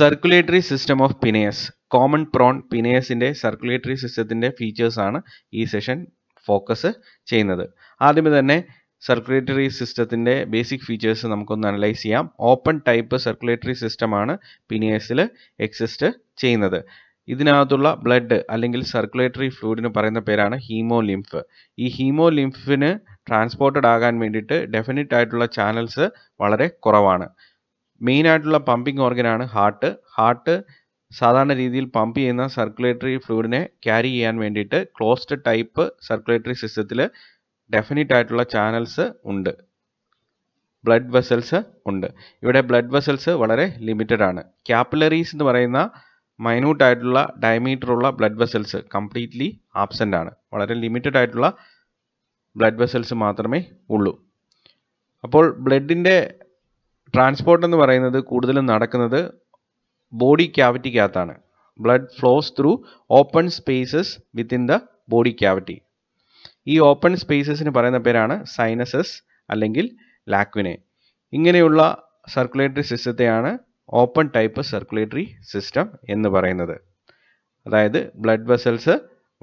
Circulatory system of Penaeus common prawn പിനേസിൻ്റെ circulatory സിസ്റ്റത്തിൻ്റെ ഫീച്ചേഴ്സാണ് ഈ സെഷൻ ഫോക്കസ് ചെയ്യുന്നത് ആദ്യമേ തന്നെ സർക്കുലേറ്ററി സിസ്റ്റത്തിൻ്റെ ബേസിക് ഫീച്ചേഴ്സ് നമുക്കൊന്ന് അനലൈസ് ചെയ്യാം ഓപ്പൺ ടൈപ്പ് സർക്കുലേറ്ററി സിസ്റ്റമാണ് പിനിയസിൽ എക്സിസ്റ്റ് ചെയ്യുന്നത് ഇതിനകത്തുള്ള ബ്ലഡ് അല്ലെങ്കിൽ സർക്കുലേറ്ററി ഫ്ലൂഡിന് പറയുന്ന പേരാണ് ഹീമോലിംഫ് ഈ ലിംഫിന് ട്രാൻസ്പോർട്ടഡ് ആകാൻ വേണ്ടിയിട്ട് ഡെഫിനറ്റ് ആയിട്ടുള്ള ചാനൽസ് വളരെ കുറവാണ് മെയിനായിട്ടുള്ള പമ്പിങ് ഓർഗനാണ് ഹാർട്ട് ഹാർട്ട് സാധാരണ രീതിയിൽ പമ്പ് ചെയ്യുന്ന സർക്കുലേറ്ററി ഫ്ലൂയിഡിനെ ക്യാരി ചെയ്യാൻ വേണ്ടിയിട്ട് ക്ലോസ്ഡ് ടൈപ്പ് സർക്കുലേറ്ററി സിസ്റ്റത്തിൽ ഡെഫിനിറ്റ് ആയിട്ടുള്ള ചാനൽസ് ഉണ്ട് ബ്ലഡ് വെസൽസ് ഉണ്ട് ഇവിടെ ബ്ലഡ് വെസൽസ് വളരെ ലിമിറ്റഡ് ആണ് ക്യാപ്പിലറീസ് എന്ന് പറയുന്ന മൈന്യൂട്ട് ആയിട്ടുള്ള ഡയമീറ്റർ ഉള്ള ബ്ലഡ് വെസൽസ് കംപ്ലീറ്റ്ലി ആബ്സെൻ്റ് ആണ് വളരെ ലിമിറ്റഡ് ആയിട്ടുള്ള ബ്ലഡ് വെസൽസ് മാത്രമേ ഉള്ളൂ അപ്പോൾ ബ്ലഡിൻ്റെ ട്രാൻസ്പോർട്ട് എന്ന് പറയുന്നത് കൂടുതലും നടക്കുന്നത് ബോഡി ക്യാവിറ്റിക്കകത്താണ് blood flows through open spaces within the body cavity ഈ ഓപ്പൺ സ്പേസസിന് പറയുന്ന പേരാണ് സൈനസസ് അല്ലെങ്കിൽ ലാക്വിനെ ഇങ്ങനെയുള്ള സർക്കുലേറ്ററി സിസ്റ്റത്തെയാണ് ഓപ്പൺ ടൈപ്പ് സർക്കുലേറ്ററി സിസ്റ്റം എന്ന് പറയുന്നത് അതായത് ബ്ലഡ് വെസൽസ്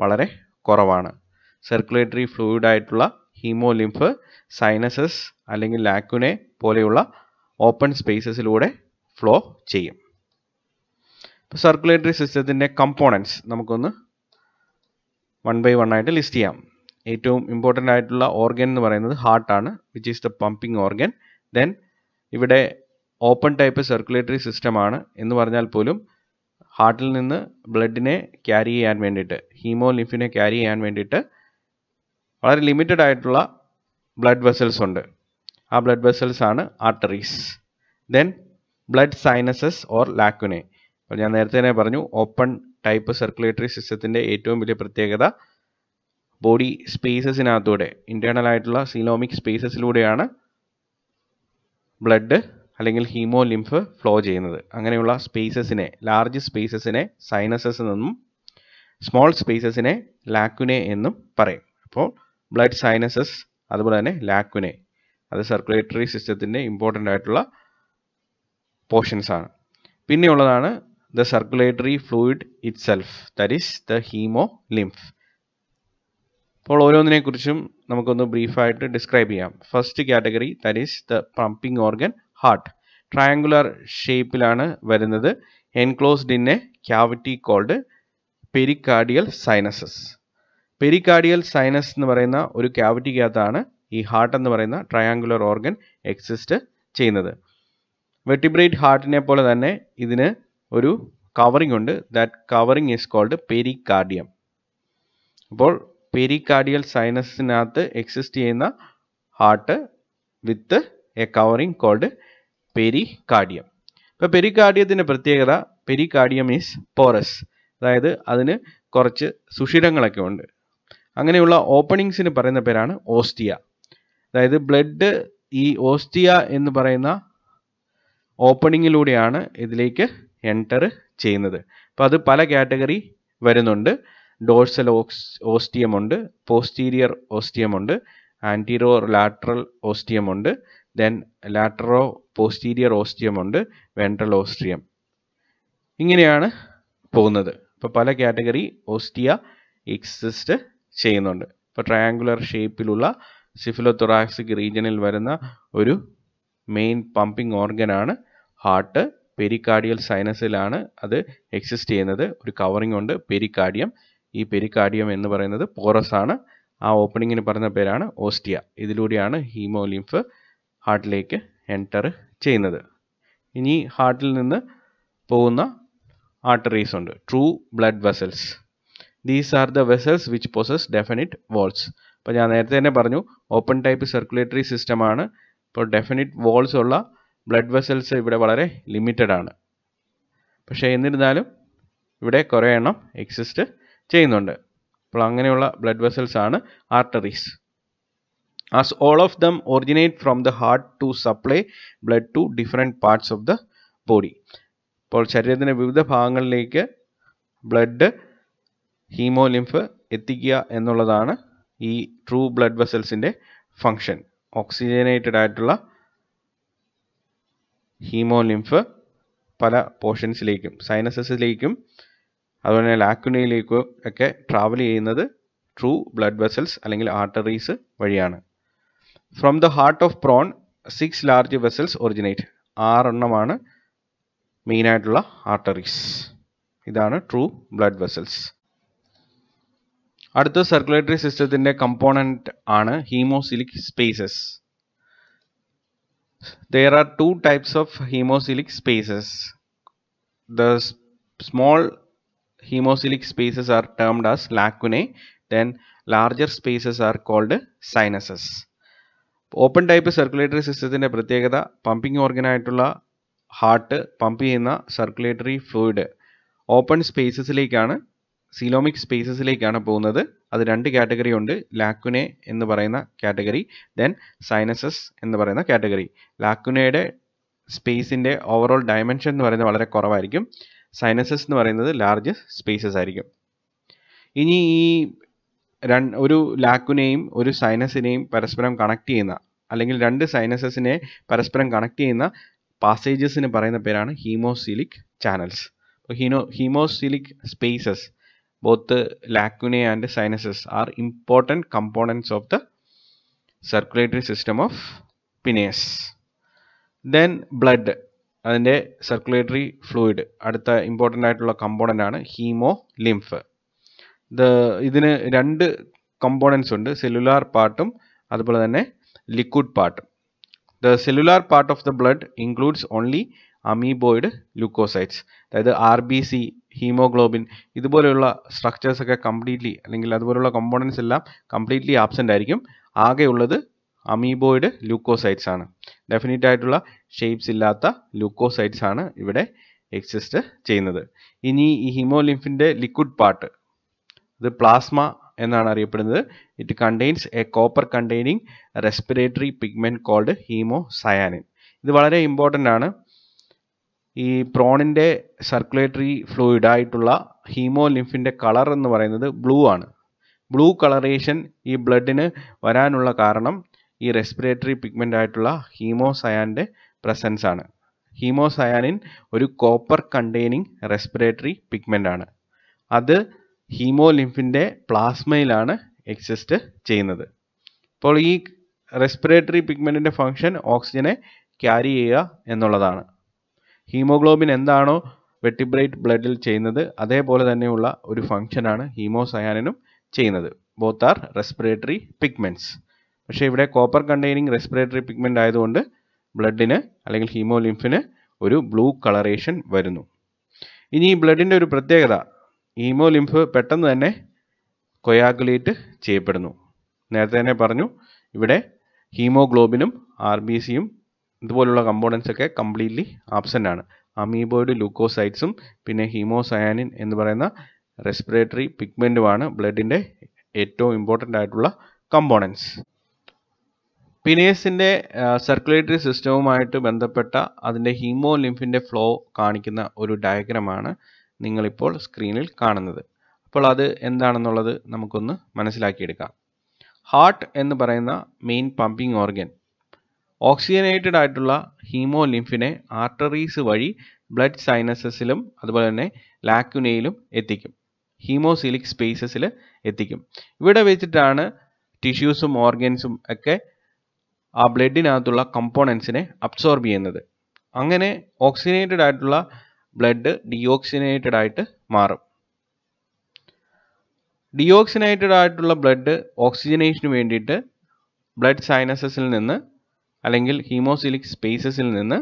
വളരെ കുറവാണ് സർക്കുലേറ്ററി ഫ്ലൂയിഡ് ആയിട്ടുള്ള ഹീമോലിംഫ് സൈനസസ് അല്ലെങ്കിൽ ലാക്വിനെ പോലെയുള്ള ഓപ്പൺ സ്പേസസിലൂടെ ഫ്ലോ ചെയ്യും സർക്കുലേറ്ററി സിസ്റ്റത്തിൻ്റെ കമ്പോണൻസ് നമുക്കൊന്ന് വൺ ബൈ വൺ ആയിട്ട് ലിസ്റ്റ് ചെയ്യാം ഏറ്റവും ഇമ്പോർട്ടൻ്റ് ആയിട്ടുള്ള ഓർഗൻ എന്ന് പറയുന്നത് ഹാർട്ടാണ് which is the pumping organ then ഇവിടെ ഓപ്പൺ ടൈപ്പ് സർക്കുലേറ്ററി സിസ്റ്റമാണ് എന്ന് പറഞ്ഞാൽ പോലും ഹാർട്ടിൽ നിന്ന് ബ്ലഡിനെ ക്യാരി ചെയ്യാൻ വേണ്ടിയിട്ട് ഹീമോ ലിംഫിനെ ക്യാരി ചെയ്യാൻ വേണ്ടിയിട്ട് വളരെ ലിമിറ്റഡ് ആയിട്ടുള്ള ബ്ലഡ് വെസൽസ് ഉണ്ട് ആ ബ്ലഡ് വെസൽസ് ആണ് arteries then blood sinuses or lacunae അപ്പോൾ ഞാൻ നേരത്തെ തന്നെ പറഞ്ഞു ഓപ്പൺ ടൈപ്പ് സർക്കുലേറ്ററി സിസ്റ്റത്തിൻ്റെ ഏറ്റവും വലിയ പ്രത്യേകത ബോഡി സ്പേസസിനകത്തൂടെ ഇൻറ്റേർണൽ ആയിട്ടുള്ള സിലോമിക് സ്പേസസിലൂടെയാണ് ബ്ലഡ് അല്ലെങ്കിൽ ഹീമോ ലിംഫ് ഫ്ലോ ചെയ്യുന്നത് അങ്ങനെയുള്ള സ്പേസസിനെ ലാർജ് സ്പേസസിനെ സൈനസസ് എന്നും സ്മോൾ സ്പേസസിനെ ലാക്കുനെ എന്നും പറയും അപ്പോൾ ബ്ലഡ് സൈനസസ് അതുപോലെ തന്നെ ലാക്കുനെ അത് സർക്കുലേറ്ററി സിസ്റ്റത്തിൻ്റെ ഇമ്പോർട്ടൻ്റ് ആയിട്ടുള്ള പോർഷൻസ് ആണ് പിന്നെയുള്ളതാണ് the circulatory fluid itself that is the haemolymph അപ്പോൾ ഓരോന്നിനെക്കുറിച്ചും നമുക്കൊന്ന് ബ്രീഫായിട്ട് ഡിസ്ക്രൈബ് ചെയ്യാം first category that is the pumping organ heart triangular ഷേപ്പിലാണ് വരുന്നത് enclosed in a cavity called pericardial sinuses pericardial sinus എന്ന് പറയുന്ന ഒരു ക്യാവിറ്റിക്കകത്താണ് ഈ ഹാർട്ട് എന്ന് പറയുന്ന ട്രയാങ്കുലർ ഓർഗൻ എക്സിസ്റ്റ് ചെയ്യുന്നത് വെട്ടിബ്രേറ്റ് ഹാർട്ടിനെ പോലെ തന്നെ ഇതിന് ഒരു കവറിംഗ് ഉണ്ട് that covering is called pericardium അപ്പോൾ പെരികാർഡിയൽ സൈനസിനകത്ത് എക്സിസ്റ്റ് ചെയ്യുന്ന heart with a covering called pericardium ഇപ്പോൾ പെരികാർഡിയത്തിൻ്റെ പ്രത്യേകത പെരികാർഡിയം ഈസ് പോറസ് അതായത് അതിന് കുറച്ച് സുഷിരങ്ങളൊക്കെ ഉണ്ട് അങ്ങനെയുള്ള ഓപ്പണിങ്സിന് പറയുന്ന പേരാണ് ഓസ്റ്റിയ അതായത് ബ്ലഡ് ഈ ഓസ്റ്റിയ എന്ന് പറയുന്ന ഓപ്പണിങ്ങിലൂടെയാണ് ഇതിലേക്ക് എൻറ്റർ ചെയ്യുന്നത് അപ്പോൾ അത് പല കാറ്റഗറി വരുന്നുണ്ട് ഡോഴ്സൽ ഓക്സ് ഓസ്റ്റിയമുണ്ട് പോസ്റ്റീരിയർ ഓസ്റ്റിയമുണ്ട് ആൻറ്റീറോ ലാറ്ററൽ ഓസ്റ്റിയമുണ്ട് ദെൻ ലാറ്ററോ പോസ്റ്റീരിയർ ഓസ്റ്റിയമുണ്ട് വെൻട്രൽ ഓസ്റ്റിയം ഇങ്ങനെയാണ് പോകുന്നത് അപ്പോൾ പല കാറ്റഗറി ഓസ്റ്റിയ എക്സിസ്റ്റ് ചെയ്യുന്നുണ്ട് ഇപ്പോൾ ട്രയാങ്കുലർ ഷേപ്പിലുള്ള സിഫിലോ തൊറാക്സിക് റീജിയനിൽ വരുന്ന ഒരു മെയിൻ പമ്പിംഗ് ഓർഗനാണ് ഹാർട്ട് പെരിക്കാർഡിയൽ സൈനസിലാണ് അത് എക്സിസ്റ്റ് ചെയ്യുന്നത് ഒരു കവറിംഗ് ഉണ്ട് പെരിക്കാർഡിയം ഈ പെരിക്കാർഡിയം എന്ന് പറയുന്നത് പോറസ് ആണ് ആ ഓപ്പണിങ്ങിന് പറഞ്ഞ പേരാണ് ഓസ്റ്റിയ ഇതിലൂടെയാണ് ഹീമോലിംഫ് ഹാർട്ടിലേക്ക് എൻറ്റർ ചെയ്യുന്നത് ഇനി ഹാർട്ടിൽ നിന്ന് പോകുന്ന ആർട്ടറീസ് ഉണ്ട് true blood vessels these are the vessels which possess definite walls അപ്പോൾ ഞാൻ നേരത്തെ തന്നെ പറഞ്ഞു ഓപ്പൺ ടൈപ്പ് സർക്കുലേറ്ററി സിസ്റ്റമാണ് ഇപ്പോൾ ഡെഫിനിറ്റ് വോൾസ് ഉള്ള ബ്ലഡ് വെസൽസ് ഇവിടെ വളരെ ലിമിറ്റഡ് ആണ് പക്ഷേ എന്നിരുന്നാലും ഇവിടെ കുറേ എണ്ണം എക്സിസ്റ്റ് ചെയ്യുന്നുണ്ട് അപ്പോൾ അങ്ങനെയുള്ള ബ്ലഡ് വെസൽസ് ആണ് arteries as all of them originate from the heart to supply blood to different parts of the body ഇപ്പോൾ ശരീരത്തിൻ്റെ വിവിധ ഭാഗങ്ങളിലേക്ക് ബ്ലഡ് ഹീമോലിംഫ് എത്തിക്കുക എന്നുള്ളതാണ് ഈ ട്രൂ ബ്ലഡ് വെസൽസിൻ്റെ ഫങ്ഷൻ ഓക്സിജനേറ്റഡ് ആയിട്ടുള്ള ഹീമോലിംഫ് പല പോർഷൻസിലേക്കും സൈനസസിലേക്കും അതുപോലെ തന്നെ ലാക്കുനയിലേക്കും ഒക്കെ ട്രാവൽ ചെയ്യുന്നത് ട്രൂ ബ്ലഡ് വെസൽസ് അല്ലെങ്കിൽ ആർട്ടറീസ് വഴിയാണ് from the heart of prawn six large vessels originate ആറെണ്ണമാണ് മെയിനായിട്ടുള്ള ആർട്ടറീസ് ഇതാണ് ട്രൂ ബ്ലഡ് വെസൽസ് അടുത്ത സർക്കുലേറ്ററി സിസ്റ്റത്തിൻ്റെ കമ്പോണൻറ്റ് ആണ് haemocoelic spaces there are two types of hemophilic spaces. The small hemophilic spaces are termed as lacunae, then larger spaces are called sinuses. Open type circulatory സിസ്റ്റത്തിൻ്റെ പ്രത്യേകത pumping ഓർഗനായിട്ടുള്ള heart pump ചെയ്യുന്ന circulatory fluid open സ്പേസസിലേക്കാണ് coelomic സ്പേസസിലേക്കാണ് പോകുന്നത് അത് രണ്ട് category ഉണ്ട് ലാക്കുനെ എന്ന് പറയുന്ന കാറ്റഗറി ദെൻ സൈനസസ് എന്ന് പറയുന്ന കാറ്റഗറി ലാക്കുനയുടെ സ്പേസിൻ്റെ ഓവറോൾ ഡയമെൻഷൻ എന്ന് പറയുന്നത് വളരെ കുറവായിരിക്കും സൈനസസ് എന്ന് പറയുന്നത് ലാർജ് സ്പേസസ് ആയിരിക്കും ഇനി ഈ ഒരു ലാക്കുനെയും ഒരു സൈനസിനെയും പരസ്പരം കണക്ട് ചെയ്യുന്ന അല്ലെങ്കിൽ രണ്ട് സൈനസസിനെ പരസ്പരം കണക്ട് ചെയ്യുന്ന പാസേജസിന് പറയുന്ന പേരാണ് ഹീമോസീലിക് ചാനൽസ് ഹീനോ haemocoelic spaces both the lacunae and the sinuses are important components of the circulatory system of Penaeus then blood അതിൻ്റെ സർക്കുലേറ്ററി ഫ്ലൂയിഡ് അടുത്ത ഇമ്പോർട്ടൻ്റ് ആയിട്ടുള്ള കമ്പോണൻ്റ് ആണ് ഹീമോ ലിംഫ് ഇത് ഇതിന് രണ്ട് കമ്പോണൻസ് ഉണ്ട് സെല്ലുലാർ പാർട്ടും അതുപോലെ തന്നെ ലിക്വിഡ് പാർട്ടും the cellular part of the blood includes only amoeboid leucocytes അതായത് ആർ ബി സി ഹീമോഗ്ലോബിൻ ഇതുപോലെയുള്ള സ്ട്രക്ചേഴ്സ് ഒക്കെ കംപ്ലീറ്റ്ലി അല്ലെങ്കിൽ അതുപോലെയുള്ള കമ്പോണൻസ് എല്ലാം കംപ്ലീറ്റ്ലി ആബ്സെൻ്റ് ആയിരിക്കും ആകെയുള്ളത് അമീബോയിഡ് ലൂക്കോസൈറ്റ്സ് ആണ് ഡെഫിനറ്റ് ആയിട്ടുള്ള ഷേപ്സ് ഇല്ലാത്ത ലൂക്കോസൈറ്റ്സ് ആണ് ഇവിടെ എക്സിസ്റ്റ് ചെയ്യുന്നത് ഇനി ഈ ഹിമോലിംഫിൻ്റെ ലിക്വിഡ് പാർട്ട് ഇത് പ്ലാസ്മ എന്നാണ് അറിയപ്പെടുന്നത് it contains a copper containing respiratory pigment called haemocyanin ഇത് വളരെ ഇമ്പോർട്ടൻ്റ് ആണ് ഈ പ്രോണിൻ്റെ സർക്കുലേറ്ററി ഫ്ലൂയിഡ് ആയിട്ടുള്ള ഹീമോ ലിംഫിൻ്റെ കളർ എന്ന് പറയുന്നത് ബ്ലൂ ആണ് ബ്ലൂ കളറേഷൻ ഈ ബ്ലഡിന് വരാനുള്ള കാരണം ഈ റെസ്പിറേറ്ററി പിഗ്മെൻ്റ് ആയിട്ടുള്ള ഹീമോസയാൻ്റെ പ്രസൻസ് ആണ് ഹീമോസയാനിൻ ഒരു കോപ്പർ കണ്ടെയ്നിങ് റെസ്പിറേറ്ററി പിഗ്മെൻ്റ് ആണ് അത് ഹീമോലിംഫിൻ്റെ പ്ലാസ്മയിലാണ് എക്സിസ്റ്റ് ചെയ്യുന്നത് അപ്പോൾ ഈ റെസ്പിറേറ്ററി പിഗ്മെൻറ്റിൻ്റെ ഫങ്ഷൻ ഓക്സിജനെ ക്യാരി ചെയ്യുക എന്നുള്ളതാണ് ഹീമോഗ്ലോബിൻ എന്താണോ വെട്ടിബ്രൈറ്റ് ബ്ലഡിൽ ചെയ്യുന്നത് അതേപോലെ തന്നെയുള്ള ഒരു ഫംഗ്ഷനാണ് ഹീമോസയാനിനും ചെയ്യുന്നത് ബോത്ത് ആർ റെസ്പിറേറ്ററി പിഗ്മെൻറ്റ്സ് പക്ഷേ ഇവിടെ കോപ്പർ കണ്ടെയ്നിങ് റെസ്പിറേറ്ററി പിഗ്മെൻ്റ് ആയതുകൊണ്ട് ബ്ലഡിന് അല്ലെങ്കിൽ ഹീമോലിംഫിന് ഒരു ബ്ലൂ കളറേഷൻ വരുന്നു ഇനി ഈ ബ്ലഡിൻ്റെ ഒരു പ്രത്യേകത ഹീമോലിംഫ് പെട്ടെന്ന് തന്നെ കൊയാഗുലേറ്റ് ചെയ്യപ്പെടുന്നു നേരത്തെ തന്നെ പറഞ്ഞു ഇവിടെ ഹീമോഗ്ലോബിനും ആർ ബി സിയും ഇതുപോലുള്ള കമ്പോണൻസ് ഒക്കെ കംപ്ലീറ്റ്ലി ആബ്സെൻ്റ് ആണ് അമീബോയിഡ് ലൂക്കോസൈറ്റ്സും പിന്നെ ഹീമോസയാനിൻ എന്ന് പറയുന്ന റെസ്പിറേറ്ററി പിഗ്മെൻറ്റുമാണ് ബ്ലഡിൻ്റെ ഏറ്റവും ഇമ്പോർട്ടൻ്റ് ആയിട്ടുള്ള കമ്പോണൻസ് പിനേസിൻ്റെ സർക്കുലേറ്ററി സിസ്റ്റവുമായിട്ട് ബന്ധപ്പെട്ട അതിൻ്റെ ഹീമോ ലിംഫിൻ്റെ ഫ്ലോ കാണിക്കുന്ന ഒരു ഡയഗ്രമാണ് നിങ്ങളിപ്പോൾ സ്ക്രീനിൽ കാണുന്നത് അപ്പോൾ അത് എന്താണെന്നുള്ളത് നമുക്കൊന്ന് മനസ്സിലാക്കിയെടുക്കാം ഹാർട്ട് എന്ന് പറയുന്ന മെയിൻ പമ്പിംഗ് ഓർഗൻ ഓക്സിജനേറ്റഡ് ആയിട്ടുള്ള ഹീമോ ലിംഫിനെ ആർട്ടറീസ് വഴി ബ്ലഡ് സൈനസസിലും അതുപോലെ തന്നെ ലാക്യുനയിലും എത്തിക്കും ഹീമോസിലിക് സ്പേസസിൽ എത്തിക്കും ഇവിടെ വെച്ചിട്ടാണ് ടിഷ്യൂസും ഓർഗൻസും ഒക്കെ ആ ബ്ലഡിനകത്തുള്ള കമ്പോണൻസിനെ അബ്സോർബ് ചെയ്യുന്നത് അങ്ങനെ ഓക്സിജനേറ്റഡ് ആയിട്ടുള്ള ബ്ലഡ് ഡിയോക്സിനേറ്റഡ് ആയിട്ട് മാറും ഡിയോക്സിനേറ്റഡ് ആയിട്ടുള്ള ബ്ലഡ് ഓക്സിജനേഷന് വേണ്ടിയിട്ട് ബ്ലഡ് സൈനസസിൽ നിന്ന് അല്ലെങ്കിൽ ഹീമോസിലിക് സ്പേസസിൽ നിന്ന്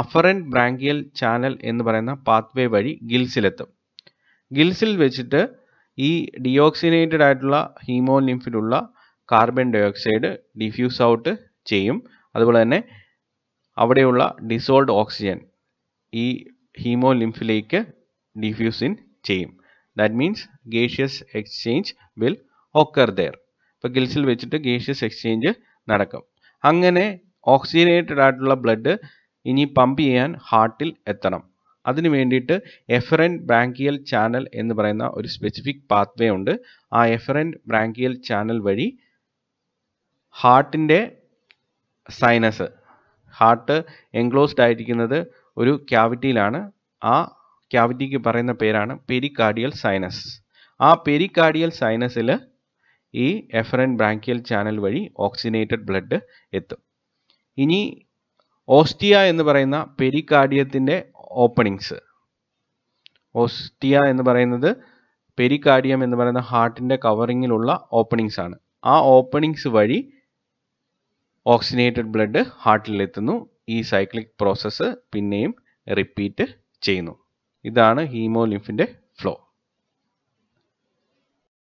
അഫറൻറ്റ് ബ്രാങ്കിയൽ ചാനൽ എന്ന് പറയുന്ന പാത്വേ വഴി ഗിൽസിലെത്തും ഗിൽസിൽ വെച്ചിട്ട് ഈ ഡിയോക്സിനേറ്റഡ് ആയിട്ടുള്ള ഹീമോലിംഫിലുള്ള കാർബൺ ഡയോക്സൈഡ് ഡിഫ്യൂസ് ഔട്ട് ചെയ്യും അതുപോലെ തന്നെ അവിടെയുള്ള ഡിസോൾഡ് ഓക്സിജൻ ഈ ഹീമോലിംഫിലേക്ക് ഡിഫ്യൂസ് ഇൻ ചെയ്യും that means gaseous exchange will occur there ഇപ്പോൾ ഗിൽസിൽ വെച്ചിട്ട് ഗേഷ്യസ് എക്സ്ചേഞ്ച് നടക്കും അങ്ങനെ ഓക്സിജനേറ്റഡ് ആയിട്ടുള്ള ബ്ലഡ് ഇനി പമ്പ് ചെയ്യാൻ ഹാർട്ടിൽ എത്തണം അതിന് വേണ്ടിയിട്ട് എഫറൻ ബ്രാങ്കിയൽ ചാനൽ എന്ന് പറയുന്ന ഒരു സ്പെസിഫിക് പാത്വേ ഉണ്ട് ആ എഫറൻ ബ്രാങ്കിയൽ ചാനൽ വഴി ഹാർട്ടിൻ്റെ സൈനസ് ഹാർട്ട് എൻക്ലോസ്ഡ് ആയിരിക്കുന്നത് ഒരു ക്യാവിറ്റിയിലാണ് ആ ക്യാവിറ്റിക്ക് പറയുന്ന പേരാണ് പെരിക്കാർഡിയൽ സൈനസ് ആ പെരിക്കാർഡിയൽ സൈനസിൽ ഈ എഫറൻ ബ്രാങ്കിയൽ ചാനൽ വഴി ഓക്സിനേറ്റഡ് ബ്ലഡ് എത്തും ഇനി ഓസ്റ്റിയ എന്ന് പറയുന്ന പെരിക്കാഡിയത്തിൻ്റെ ഓപ്പണിങ്സ് ഓസ്റ്റിയ എന്ന് പറയുന്നത് പെരിക്കാഡിയം എന്ന് പറയുന്ന ഹാർട്ടിൻ്റെ കവറിങ്ങിലുള്ള ഓപ്പണിങ്സ് ആണ് ആ ഓപ്പണിങ്സ് വഴി ഓക്സിനേറ്റഡ് ബ്ലഡ് ഹാർട്ടിലെത്തുന്നു ഈ സൈക്ലിക് പ്രോസസ്സ് പിന്നെയും റിപ്പീറ്റ് ചെയ്യുന്നു ഇതാണ് ഹീമോലിംഫിൻ്റെ ഫ്ലോ